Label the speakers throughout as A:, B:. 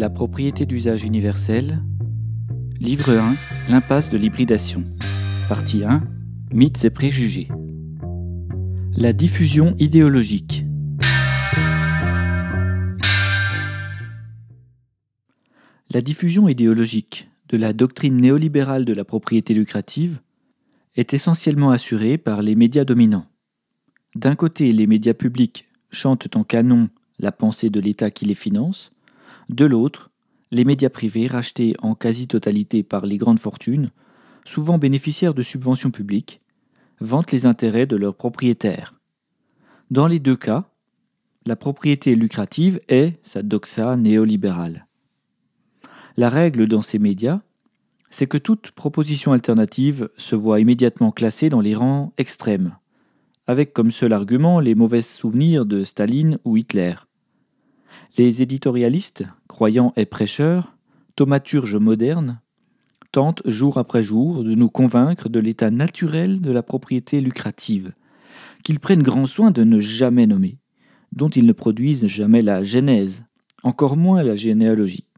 A: La propriété d'usage universel. Livre 1. L'impasse de l'hybridation. Partie 1. Mythes et préjugés. La diffusion idéologique. La diffusion idéologique de la doctrine néolibérale de la propriété lucrative est essentiellement assurée par les médias dominants. D'un côté, les médias publics chantent en canon la pensée de l'État qui les finance, de l'autre, les médias privés rachetés en quasi-totalité par les grandes fortunes, souvent bénéficiaires de subventions publiques, vantent les intérêts de leurs propriétaires. Dans les deux cas, la propriété lucrative est sa doxa néolibérale. La règle dans ces médias, c'est que toute proposition alternative se voit immédiatement classée dans les rangs extrêmes, avec comme seul argument les mauvais souvenirs de Staline ou Hitler. Les éditorialistes, croyants et prêcheurs, thaumaturges modernes, tentent jour après jour de nous convaincre de l'état naturel de la propriété lucrative, qu'ils prennent grand soin de ne jamais nommer, dont ils ne produisent jamais la genèse, encore moins la généalogie.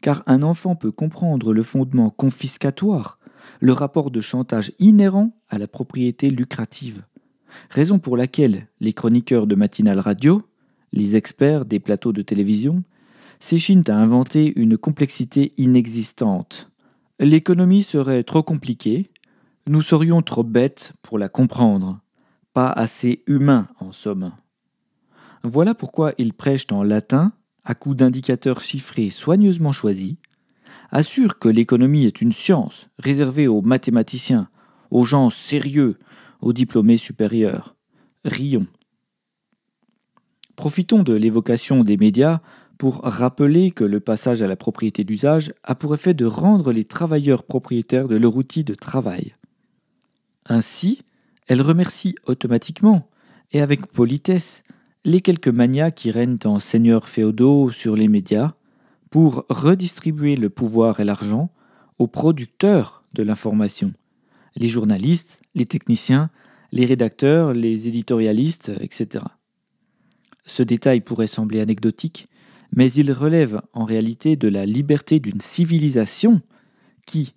A: Car un enfant peut comprendre le fondement confiscatoire, le rapport de chantage inhérent à la propriété lucrative, raison pour laquelle les chroniqueurs de matinale Radio, les experts des plateaux de télévision, Sechint a inventé une complexité inexistante. L'économie serait trop compliquée, nous serions trop bêtes pour la comprendre, pas assez humains en somme. Voilà pourquoi ils prêchent en latin, à coups d'indicateurs chiffrés soigneusement choisis, assurent que l'économie est une science réservée aux mathématiciens, aux gens sérieux, aux diplômés supérieurs. Rions. Profitons de l'évocation des médias pour rappeler que le passage à la propriété d'usage a pour effet de rendre les travailleurs propriétaires de leur outil de travail. Ainsi, elle remercie automatiquement et avec politesse les quelques manias qui règnent en seigneurs féodaux sur les médias pour redistribuer le pouvoir et l'argent aux producteurs de l'information, les journalistes, les techniciens, les rédacteurs, les éditorialistes, etc. Ce détail pourrait sembler anecdotique, mais il relève en réalité de la liberté d'une civilisation qui,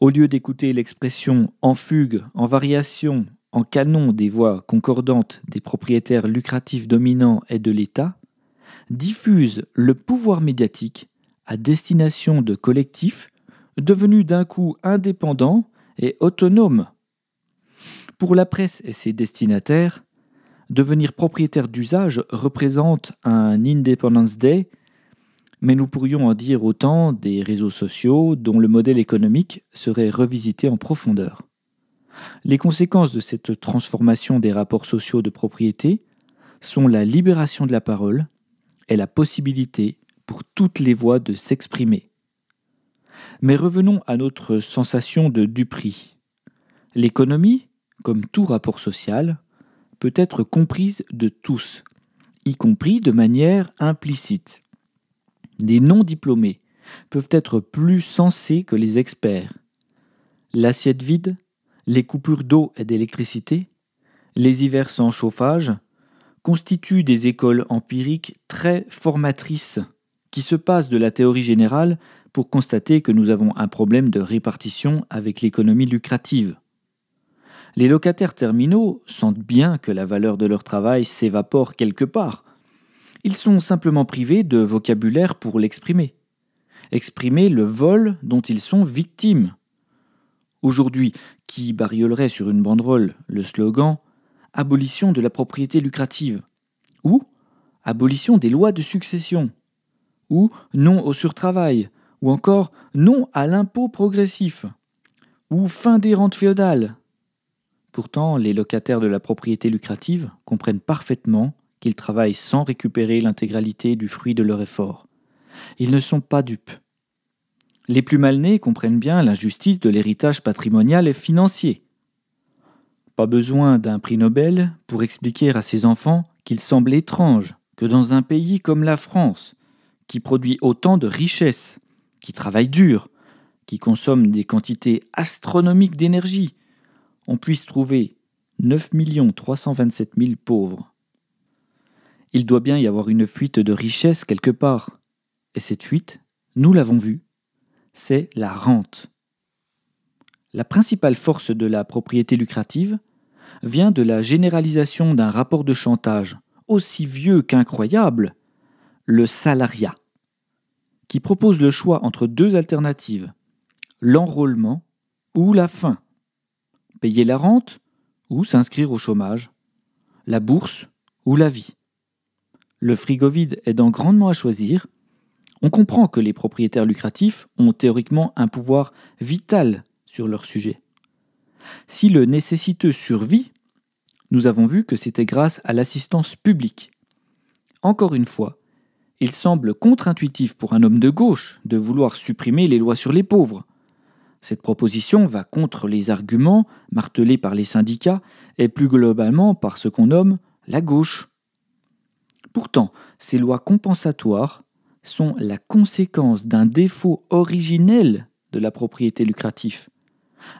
A: au lieu d'écouter l'expression en fugue, en variation, en canon des voix concordantes des propriétaires lucratifs dominants et de l'État, diffuse le pouvoir médiatique à destination de collectifs devenus d'un coup indépendants et autonomes. Pour la presse et ses destinataires, Devenir propriétaire d'usage représente un Independence Day, mais nous pourrions en dire autant des réseaux sociaux dont le modèle économique serait revisité en profondeur. Les conséquences de cette transformation des rapports sociaux de propriété sont la libération de la parole et la possibilité pour toutes les voix de s'exprimer. Mais revenons à notre sensation de Dupri. L'économie, comme tout rapport social, peut être comprise de tous, y compris de manière implicite. Les non-diplômés peuvent être plus sensés que les experts. L'assiette vide, les coupures d'eau et d'électricité, les hivers sans chauffage, constituent des écoles empiriques très formatrices qui se passent de la théorie générale pour constater que nous avons un problème de répartition avec l'économie lucrative les locataires terminaux sentent bien que la valeur de leur travail s'évapore quelque part. Ils sont simplement privés de vocabulaire pour l'exprimer. Exprimer le vol dont ils sont victimes. Aujourd'hui, qui bariolerait sur une banderole le slogan Abolition de la propriété lucrative ou Abolition des lois de succession ou Non au surtravail ou encore Non à l'impôt progressif ou Fin des rentes féodales Pourtant, les locataires de la propriété lucrative comprennent parfaitement qu'ils travaillent sans récupérer l'intégralité du fruit de leur effort. Ils ne sont pas dupes. Les plus malnés comprennent bien l'injustice de l'héritage patrimonial et financier. Pas besoin d'un prix Nobel pour expliquer à ses enfants qu'il semble étrange que dans un pays comme la France, qui produit autant de richesses, qui travaille dur, qui consomme des quantités astronomiques d'énergie, on puisse trouver 9 327 000 pauvres. Il doit bien y avoir une fuite de richesse quelque part. Et cette fuite, nous l'avons vue, c'est la rente. La principale force de la propriété lucrative vient de la généralisation d'un rapport de chantage aussi vieux qu'incroyable, le salariat, qui propose le choix entre deux alternatives, l'enrôlement ou la faim payer la rente ou s'inscrire au chômage, la bourse ou la vie. Le frigo vide aidant grandement à choisir, on comprend que les propriétaires lucratifs ont théoriquement un pouvoir vital sur leur sujet. Si le nécessiteux survit, nous avons vu que c'était grâce à l'assistance publique. Encore une fois, il semble contre-intuitif pour un homme de gauche de vouloir supprimer les lois sur les pauvres, cette proposition va contre les arguments martelés par les syndicats et plus globalement par ce qu'on nomme la gauche. Pourtant, ces lois compensatoires sont la conséquence d'un défaut originel de la propriété lucrative,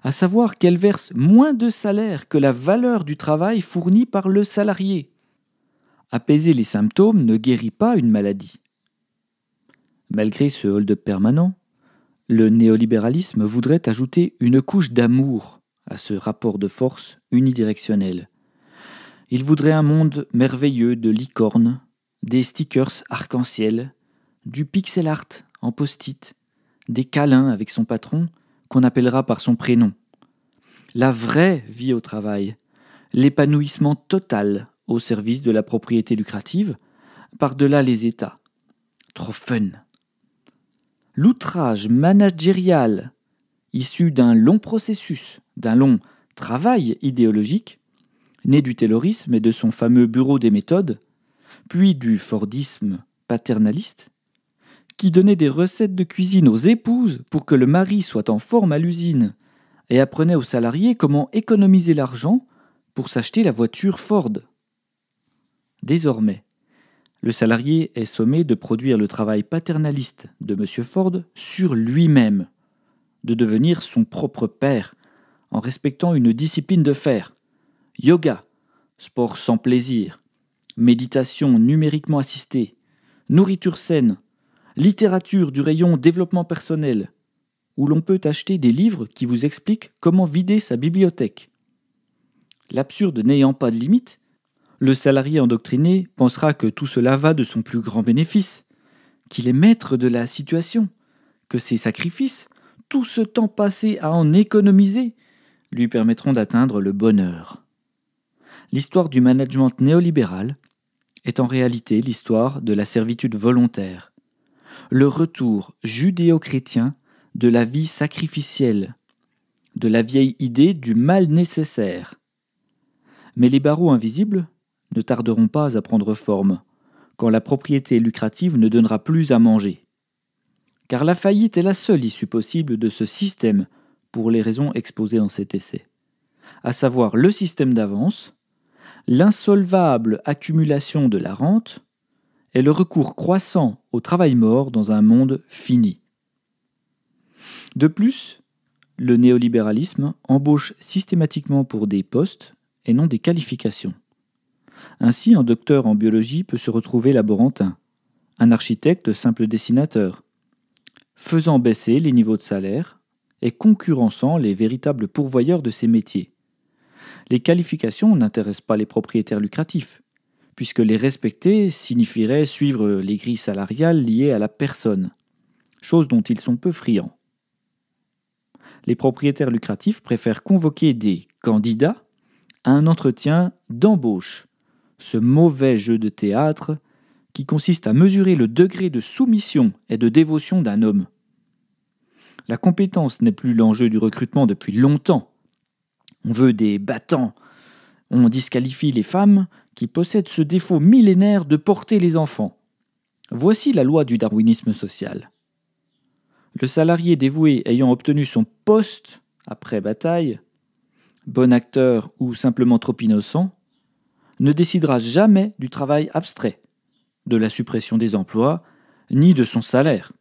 A: à savoir qu'elle verse moins de salaire que la valeur du travail fourni par le salarié. Apaiser les symptômes ne guérit pas une maladie. Malgré ce hold-up permanent, le néolibéralisme voudrait ajouter une couche d'amour à ce rapport de force unidirectionnel. Il voudrait un monde merveilleux de licornes, des stickers arc-en-ciel, du pixel art en post-it, des câlins avec son patron qu'on appellera par son prénom. La vraie vie au travail, l'épanouissement total au service de la propriété lucrative, par-delà les États. Trop fun l'outrage managérial issu d'un long processus, d'un long travail idéologique, né du taylorisme et de son fameux bureau des méthodes, puis du fordisme paternaliste, qui donnait des recettes de cuisine aux épouses pour que le mari soit en forme à l'usine et apprenait aux salariés comment économiser l'argent pour s'acheter la voiture Ford. Désormais, le salarié est sommé de produire le travail paternaliste de M. Ford sur lui-même, de devenir son propre père, en respectant une discipline de fer. Yoga, sport sans plaisir, méditation numériquement assistée, nourriture saine, littérature du rayon développement personnel, où l'on peut acheter des livres qui vous expliquent comment vider sa bibliothèque. L'absurde n'ayant pas de limite, le salarié endoctriné pensera que tout cela va de son plus grand bénéfice, qu'il est maître de la situation, que ses sacrifices, tout ce temps passé à en économiser, lui permettront d'atteindre le bonheur. L'histoire du management néolibéral est en réalité l'histoire de la servitude volontaire, le retour judéo-chrétien de la vie sacrificielle, de la vieille idée du mal nécessaire. Mais les barreaux invisibles ne tarderont pas à prendre forme, quand la propriété lucrative ne donnera plus à manger. Car la faillite est la seule issue possible de ce système pour les raisons exposées dans cet essai, à savoir le système d'avance, l'insolvable accumulation de la rente et le recours croissant au travail mort dans un monde fini. De plus, le néolibéralisme embauche systématiquement pour des postes et non des qualifications. Ainsi, un docteur en biologie peut se retrouver laborantin, un architecte simple dessinateur, faisant baisser les niveaux de salaire et concurrençant les véritables pourvoyeurs de ces métiers. Les qualifications n'intéressent pas les propriétaires lucratifs, puisque les respecter signifierait suivre les grilles salariales liées à la personne, chose dont ils sont peu friands. Les propriétaires lucratifs préfèrent convoquer des candidats à un entretien d'embauche ce mauvais jeu de théâtre qui consiste à mesurer le degré de soumission et de dévotion d'un homme. La compétence n'est plus l'enjeu du recrutement depuis longtemps. On veut des battants. On disqualifie les femmes qui possèdent ce défaut millénaire de porter les enfants. Voici la loi du darwinisme social. Le salarié dévoué ayant obtenu son poste après bataille, bon acteur ou simplement trop innocent, ne décidera jamais du travail abstrait, de la suppression des emplois, ni de son salaire.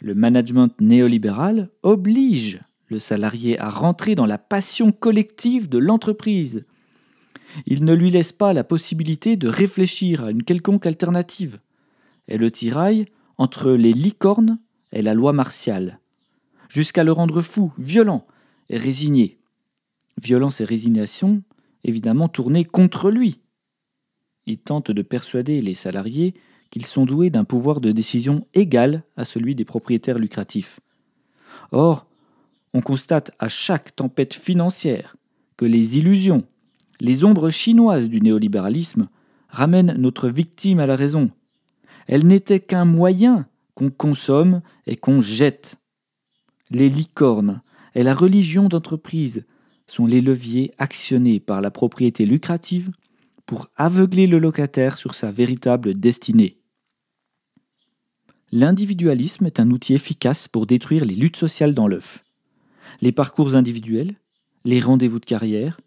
A: Le management néolibéral oblige le salarié à rentrer dans la passion collective de l'entreprise. Il ne lui laisse pas la possibilité de réfléchir à une quelconque alternative, et le tiraille entre les licornes et la loi martiale, jusqu'à le rendre fou, violent et résigné. Violence et résignation évidemment tourné contre lui. Il tente de persuader les salariés qu'ils sont doués d'un pouvoir de décision égal à celui des propriétaires lucratifs. Or, on constate à chaque tempête financière que les illusions, les ombres chinoises du néolibéralisme ramènent notre victime à la raison. Elle n'était qu'un moyen qu'on consomme et qu'on jette. Les licornes et la religion d'entreprise sont les leviers actionnés par la propriété lucrative pour aveugler le locataire sur sa véritable destinée. L'individualisme est un outil efficace pour détruire les luttes sociales dans l'œuf. Les parcours individuels, les rendez-vous de carrière,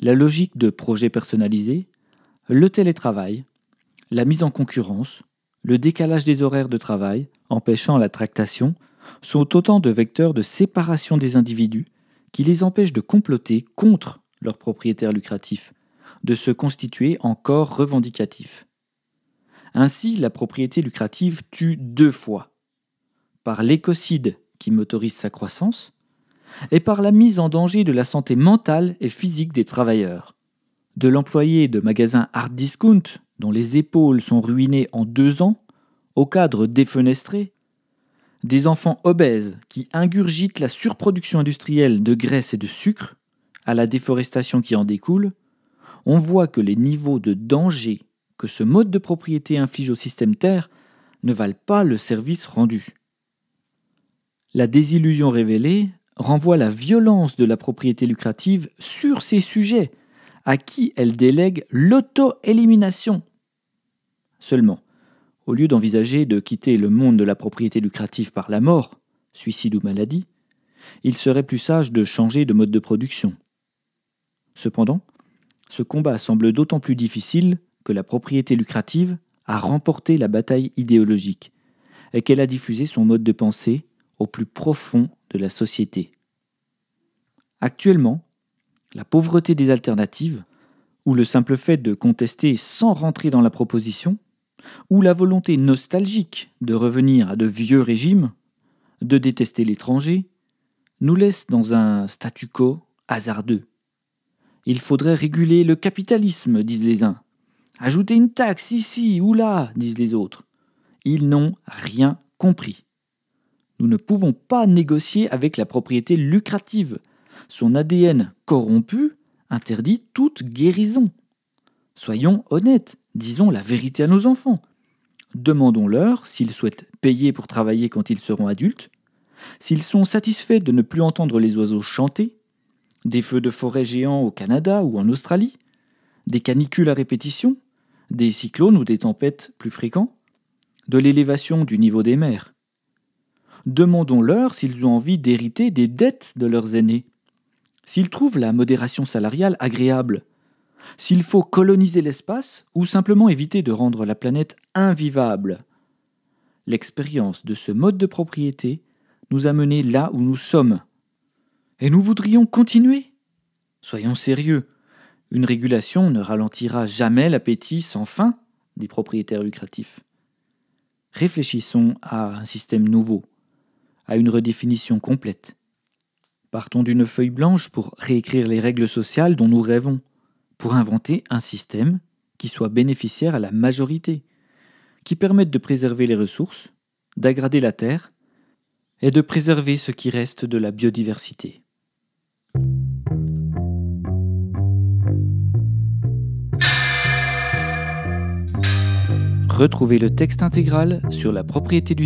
A: la logique de projets personnalisés, le télétravail, la mise en concurrence, le décalage des horaires de travail empêchant la tractation sont autant de vecteurs de séparation des individus qui les empêche de comploter contre leurs propriétaires lucratifs, de se constituer en corps revendicatif. Ainsi, la propriété lucrative tue deux fois, par l'écocide qui m'autorise sa croissance, et par la mise en danger de la santé mentale et physique des travailleurs. De l'employé de magasin hard discount, dont les épaules sont ruinées en deux ans, au cadre défenestré, des enfants obèses qui ingurgitent la surproduction industrielle de graisse et de sucre, à la déforestation qui en découle, on voit que les niveaux de danger que ce mode de propriété inflige au système Terre ne valent pas le service rendu. La désillusion révélée renvoie la violence de la propriété lucrative sur ces sujets, à qui elle délègue l'auto-élimination. Seulement, au lieu d'envisager de quitter le monde de la propriété lucrative par la mort, suicide ou maladie, il serait plus sage de changer de mode de production. Cependant, ce combat semble d'autant plus difficile que la propriété lucrative a remporté la bataille idéologique et qu'elle a diffusé son mode de pensée au plus profond de la société. Actuellement, la pauvreté des alternatives, ou le simple fait de contester sans rentrer dans la proposition, ou la volonté nostalgique de revenir à de vieux régimes, de détester l'étranger, nous laisse dans un statu quo hasardeux. Il faudrait réguler le capitalisme, disent les uns. Ajouter une taxe ici ou là, disent les autres. Ils n'ont rien compris. Nous ne pouvons pas négocier avec la propriété lucrative. Son ADN corrompu interdit toute guérison. Soyons honnêtes, Disons la vérité à nos enfants. Demandons-leur s'ils souhaitent payer pour travailler quand ils seront adultes, s'ils sont satisfaits de ne plus entendre les oiseaux chanter, des feux de forêt géants au Canada ou en Australie, des canicules à répétition, des cyclones ou des tempêtes plus fréquents, de l'élévation du niveau des mers. Demandons-leur s'ils ont envie d'hériter des dettes de leurs aînés, s'ils trouvent la modération salariale agréable, s'il faut coloniser l'espace ou simplement éviter de rendre la planète invivable. L'expérience de ce mode de propriété nous a menés là où nous sommes. Et nous voudrions continuer Soyons sérieux. Une régulation ne ralentira jamais l'appétit sans fin des propriétaires lucratifs. Réfléchissons à un système nouveau, à une redéfinition complète. Partons d'une feuille blanche pour réécrire les règles sociales dont nous rêvons pour inventer un système qui soit bénéficiaire à la majorité, qui permette de préserver les ressources, d'aggrader la terre et de préserver ce qui reste de la biodiversité. Retrouvez le texte intégral sur la propriété